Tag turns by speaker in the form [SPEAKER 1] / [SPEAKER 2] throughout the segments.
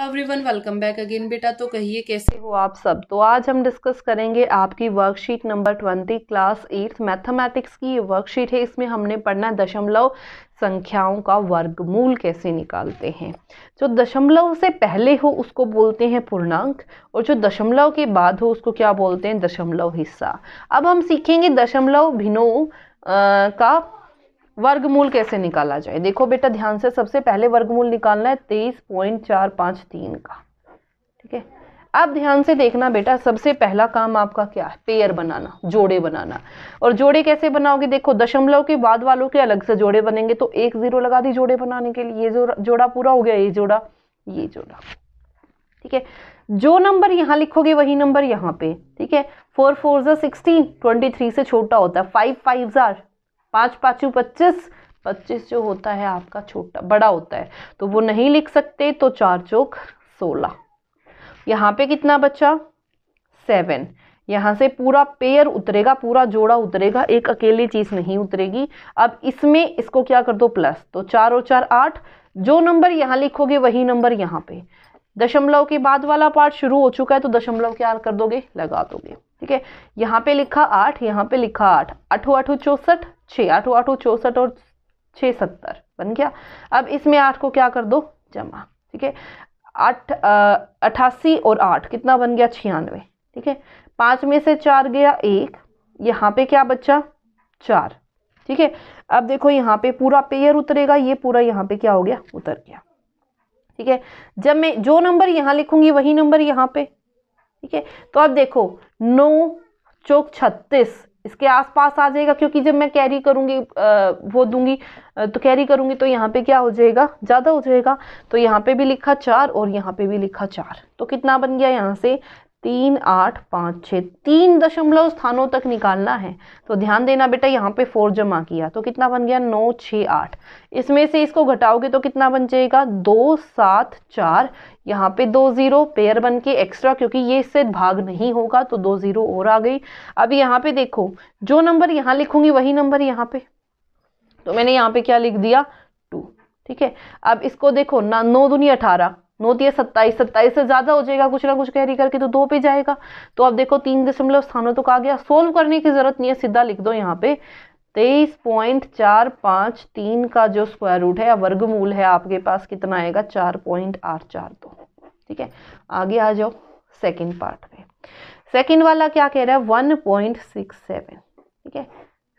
[SPEAKER 1] तो everyone welcome back again बेटा तो कहिए कैसे हो आप सब तो आज हम डिस्कस करेंगे आपकी worksheet number twenty class eighth mathematics की ये वर्कशीट है इसमें हमने पढ़ना दशमलव संख्याओं का वर्गमूल कैसे निकालते हैं जो दशमलव से पहले हो उसको बोलते हैं पूर्णांक और जो दशमलव के बाद हो उसको क्या बोलते हैं दशमलव हिस्सा अब हम सीखेंगे दशमलव भिनों का वर्गमूल कैसे निकाला जाए देखो बेटा ध्यान से सबसे पहले वर्गमूल निकालना है तेईस पॉइंट चार पाँच तीन का ठीक है अब ध्यान से देखना बेटा सबसे पहला काम आपका क्या है पेयर बनाना जोड़े बनाना और जोड़े कैसे बनाओगे देखो दशमलव के बाद वालों के अलग से जोड़े बनेंगे तो एक जीरो लगा दी जोड़े बनाने के लिए ये जो जोड़ा पूरा हो गया ये जोड़ा ये जोड़ा ठीक है जो नंबर यहाँ लिखोगे वही नंबर यहाँ पे ठीक है फोर फोर जो सिक्सटीन ट्वेंटी थ्री से छोटा होता है फाइव फाइव ज़ार पाँच पाँचों पच्चीस पच्चीस जो होता है आपका छोटा बड़ा होता है तो वो नहीं लिख सकते तो चार चौक सोलह यहाँ पे कितना बचा सेवन यहाँ से पूरा पेयर उतरेगा पूरा जोड़ा उतरेगा एक अकेली चीज़ नहीं उतरेगी अब इसमें इसको क्या कर दो प्लस तो चार और चार आठ जो नंबर यहाँ लिखोगे वही नंबर यहाँ पे दशमलव के बाद वाला पार्ट शुरू हो चुका है तो दशमलव क्या कर दोगे लगा दोगे ठीक है यहाँ पे लिखा आठ यहाँ पे लिखा आठ अठो अठो चौसठ छः आठों आठों चौसठ और छः सत्तर बन गया अब इसमें आठ को क्या कर दो जमा ठीक है आठ अट्ठासी और आठ कितना बन गया छियानवे ठीक है पाँच में से चार गया एक यहाँ पे क्या बच्चा चार ठीक है अब देखो यहाँ पे पूरा पेयर उतरेगा ये पूरा यहाँ पे क्या हो गया उतर गया ठीक है जब मैं जो नंबर यहाँ लिखूंगी वही नंबर यहाँ पे ठीक है तो अब देखो नौ चौक छत्तीस इसके आसपास आ जाएगा क्योंकि जब मैं कैरी करूँगी वो दूंगी तो कैरी करूँगी तो यहाँ पे क्या हो जाएगा ज़्यादा हो जाएगा तो यहाँ पे भी लिखा चार और यहाँ पे भी लिखा चार तो कितना बन गया यहाँ से तीन आठ पाँच छः तीन दशमलव स्थानों तक निकालना है तो ध्यान देना बेटा यहाँ पे फोर जमा किया तो कितना बन गया नौ छः आठ इसमें से इसको घटाओगे तो कितना बन जाएगा दो सात चार यहाँ पे दो ज़ीरो पेयर बन के एक्स्ट्रा क्योंकि ये इससे भाग नहीं होगा तो दो ज़ीरो और आ गई अब यहाँ पे देखो जो नंबर यहाँ लिखूंगी वही नंबर यहाँ पे तो मैंने यहाँ पे क्या लिख दिया टू ठीक है अब इसको देखो ना नौ दुनिया अठारह नौ दिया सत्ताईस सत्ताईस से ज़्यादा हो जाएगा कुछ ना कुछ कैरी करके तो दो पे जाएगा तो अब देखो तीन दशमलव स्थानों तक तो आ गया सोल्व करने की ज़रूरत नहीं है सीधा लिख दो यहाँ पे तेईस पॉइंट चार पाँच तीन का जो स्क्वायर रूट है या वर्गमूल है आपके पास कितना आएगा चार पॉइंट आठ चार दो ठीक है आगे आ जाओ सेकेंड पार्ट में सेकेंड वाला क्या कह रहा है वन पॉइंट सिक्स सेवन ठीक है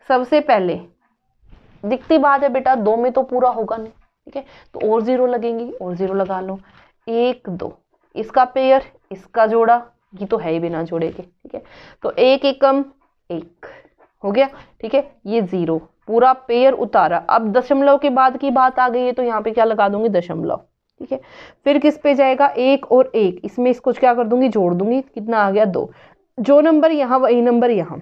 [SPEAKER 1] सबसे पहले दिखती बात है बेटा दो में तो पूरा होगा नहीं ठीक है तो और ज़ीरो लगेंगी और ज़ीरो लगा लो एक दो इसका पेयर इसका जोड़ा ये तो है ही बिना जोड़े के ठीक है तो एक एकम एक हो गया ठीक है ये ज़ीरो पूरा पेयर उतारा अब दशमलव के बाद की बात आ गई है तो यहाँ पे क्या लगा दूंगी दशमलव ठीक है फिर किस पे जाएगा एक और एक इसमें इसको क्या कर दूंगी जोड़ दूंगी कितना आ गया दो जो नंबर यहाँ वही नंबर यहाँ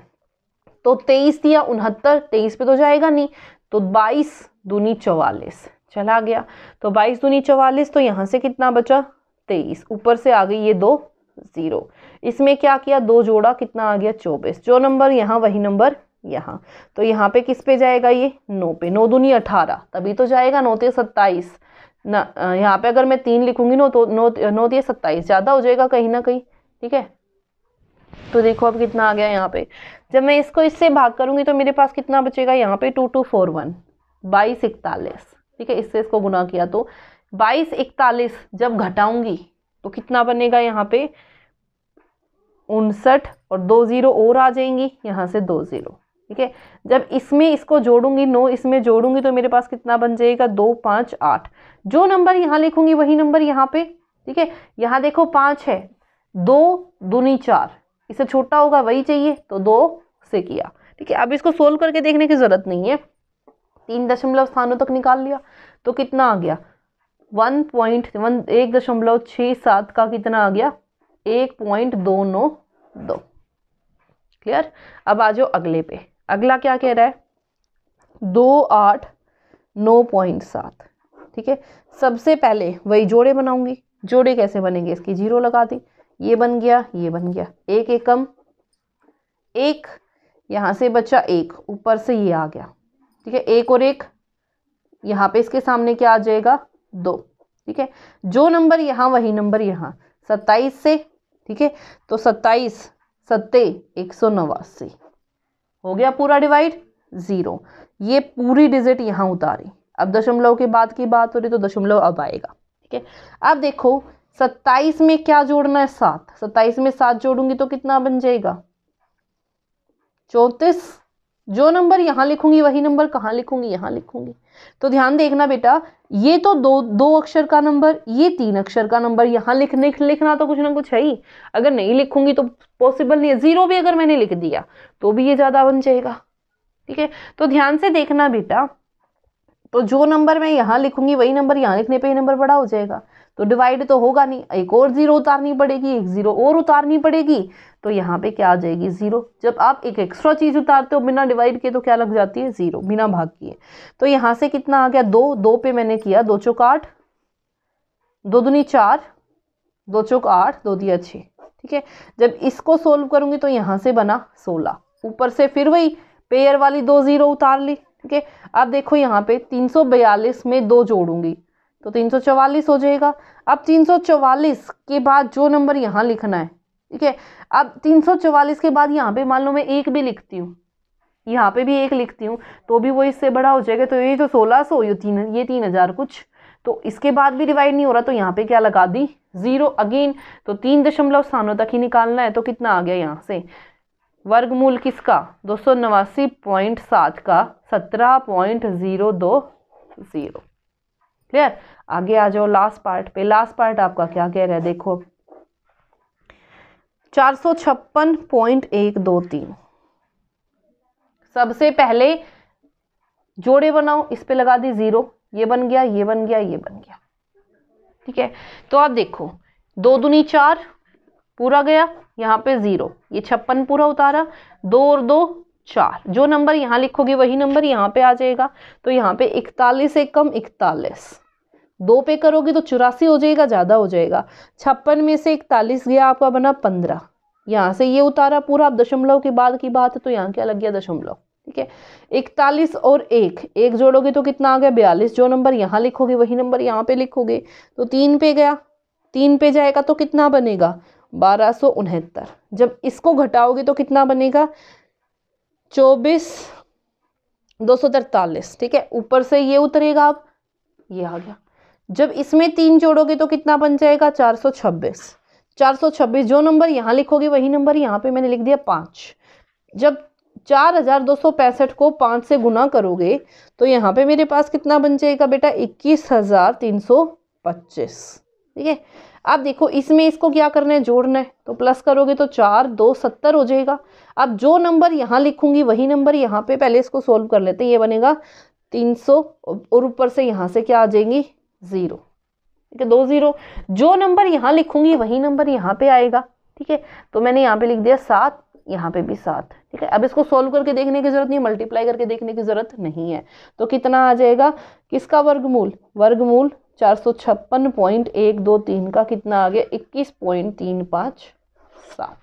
[SPEAKER 1] तो तेईस दिया उनहत्तर तेईस पे तो जाएगा नहीं तो बाईस दूनी चौवालीस चला गया तो बाईस दूनी चवालीस तो यहाँ से कितना बचा तेईस ऊपर से आ गई ये दो ज़ीरो इसमें क्या किया दो जोड़ा कितना आ गया चौबीस जो नंबर यहाँ वही नंबर यहाँ तो यहाँ पे किस पे जाएगा ये नौ पे नौ दूनी अठारह तभी तो जाएगा नौते सत्ताईस ना यहाँ पे अगर मैं तीन लिखूंगी नौ तो नौ नौ दिए सत्ताईस ज़्यादा हो जाएगा कहीं ना कहीं ठीक है तो देखो अब कितना आ गया यहाँ पे जब मैं इसको इससे भाग करूँगी तो मेरे पास कितना बचेगा यहाँ पे टू टू फोर वन बाईस इकतालीस ठीक है इससे इसको गुना किया तो बाईस इकतालीस जब घटाऊंगी तो कितना बनेगा यहाँ पे उनसठ और दो ज़ीरो और आ जाएंगी यहाँ से दो ज़ीरो ठीक है जब इसमें इसको जोड़ूंगी नौ इसमें जोड़ूंगी तो मेरे पास कितना बन जाएगा दो पाँच आठ जो नंबर यहाँ लिखूंगी वही नंबर यहाँ पे ठीक है यहाँ देखो पाँच है दो दूनी चार इसे छोटा होगा वही चाहिए तो दो से किया ठीक है अब इसको सोल्व करके देखने की ज़रूरत नहीं है तीन दशमलव स्थानों तक निकाल लिया तो कितना आ गया वन पॉइंट वन एक दशमलव छः सात का कितना आ गया एक पॉइंट दो नौ दो क्लियर अब आ जाओ अगले पे अगला क्या कह रहा है दो आठ नौ पॉइंट सात ठीक है सबसे पहले वही जोड़े बनाऊंगी जोड़े कैसे बनेंगे इसकी जीरो लगा दी ये बन गया ये बन गया एक एकम एक यहाँ से बचा एक ऊपर से ये आ गया ठीक है एक और एक यहाँ पे इसके सामने क्या आ जाएगा दो ठीक है जो नंबर यहाँ वही नंबर यहाँ सत्ताईस से ठीक है तो सत्ताईस सत्ते एक सौ नवासी हो गया पूरा डिवाइड ज़ीरो ये पूरी डिजिट यहाँ उतारी अब दशमलव के बाद की बात हो रही तो दशमलव अब आएगा ठीक है अब देखो सत्ताईस में क्या जोड़ना है सात सत्ताईस में सात जोड़ूंगी तो कितना बन जाएगा चौंतीस जो नंबर यहाँ लिखूंगी वही नंबर कहाँ लिखूंगी यहाँ लिखूंगी तो ध्यान देखना बेटा ये तो दो दो अक्षर का नंबर ये तीन अक्षर का नंबर यहाँ लिखने लिखना तो कुछ ना कुछ है ही अगर नहीं लिखूंगी तो पॉसिबल नहीं है ज़ीरो भी अगर मैंने लिख दिया तो भी ये ज़्यादा बन जाएगा ठीक है तो ध्यान से देखना बेटा तो जो नंबर मैं यहाँ लिखूंगी वही नंबर यहाँ लिखने पर ही नंबर बड़ा हो जाएगा तो डिवाइड तो होगा नहीं एक और ज़ीरो उतारनी पड़ेगी एक ज़ीरो और उतारनी पड़ेगी तो यहाँ पे क्या आ जाएगी ज़ीरो जब आप एक एक्स्ट्रा चीज़ उतारते हो बिना डिवाइड किए तो क्या लग जाती है ज़ीरो बिना भाग किए तो यहाँ से कितना आ गया दो दो पे मैंने किया दो चौक आठ दो दुनी चार दो चौक आठ दो दिया छ ठीक है जब इसको सोल्व करूंगी तो यहाँ से बना सोलह ऊपर से फिर वही पेयर वाली दो ज़ीरो उतार ली ठीक है अब देखो यहाँ पे तीन में दो जोड़ूंगी तो 344 हो जाएगा अब 344 के बाद जो नंबर यहाँ लिखना है ठीक है अब 344 के बाद यहाँ पे मान लो मैं एक भी लिखती हूँ यहाँ पे भी एक लिखती हूँ तो भी वो इससे बड़ा हो जाएगा तो ये जो सोलह सौ ये तीन ये तीन हज़ार कुछ तो इसके बाद भी डिवाइड नहीं हो रहा तो यहाँ पे क्या लगा दी ज़ीरो अगेन तो तीन दशमलव स्थानों तक ही निकालना है तो कितना आ गया यहाँ से वर्गमूल किसका दो सौ नवासी पॉइंट सात का सत्रह पॉइंट ज़ीरो दो ज़ीरो क्लियर आगे आ जाओ लास्ट पार्ट पे लास्ट पार्ट आपका क्या कह रहा है देखो चार सौ छप्पन पॉइंट एक दो तीन सबसे पहले जोड़े बनाओ इस पे लगा दी ज़ीरो ये बन गया ये बन गया ये बन गया ठीक है तो आप देखो दो दुनी चार पूरा गया यहाँ पे ज़ीरो ये छप्पन पूरा उतारा दो और दो चार जो नंबर यहाँ लिखोगे वही नंबर यहाँ पे आ जाएगा तो यहाँ पे इकतालीस एक कम इकतालीस दो पे करोगे तो चौरासी हो जाएगा ज़्यादा हो जाएगा छप्पन में से इकतालीस गया आपका बना पंद्रह यहाँ से ये उतारा पूरा आप दशमलव के बाद की बात है तो यहाँ क्या लग गया दशमलव ठीक है इकतालीस और एक एक जोड़ोगे तो कितना आ गया बयालीस जो नंबर यहाँ लिखोगे वही नंबर यहाँ पे लिखोगे तो तीन पे गया तीन पे जाएगा तो कितना बनेगा बारह सौ उनहत्तर जब इसको घटाओगे तो कितना बनेगा चौबीस दो सौ तरतालीस ठीक है ऊपर से ये उतरेगा आप ये आ गया जब इसमें तीन जोड़ोगे तो कितना बन जाएगा चार सौ छब्बीस चार सौ छब्बीस जो नंबर यहाँ लिखोगे वही नंबर यहाँ पे मैंने लिख दिया पाँच जब चार हज़ार दो सौ पैंसठ को पाँच से गुना करोगे तो यहाँ पे मेरे पास कितना बन जाएगा बेटा इक्कीस हज़ार तीन सौ पच्चीस ठीक है अब देखो इसमें इसको क्या करना है जोड़ना है तो प्लस करोगे तो चार दो सत्तर हो जाएगा अब जो नंबर यहाँ लिखूंगी वही नंबर यहाँ पे पहले इसको सोल्व कर लेते हैं ये बनेगा तीन सौ और ऊपर से यहाँ से क्या आ जाएंगी ज़ीरो ठीक है दो ज़ीरो जो नंबर यहाँ लिखूंगी वही नंबर यहाँ पे आएगा ठीक है तो मैंने यहाँ पे लिख दिया सात यहाँ पे भी सात ठीक है अब इसको सोल्व करके देखने की जरूरत नहीं मल्टीप्लाई करके देखने की जरूरत नहीं है तो कितना आ जाएगा किसका वर्गमूल वर्गमूल चार सौ छप्पन पॉइंट एक दो तीन का कितना आ गया इक्कीस पॉइंट तीन पाँच सात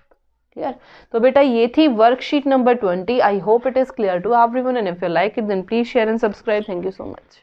[SPEAKER 1] क्लियर तो बेटा ये थी worksheet number twenty I hope it is clear to आप and if you like it then please share and subscribe thank you so much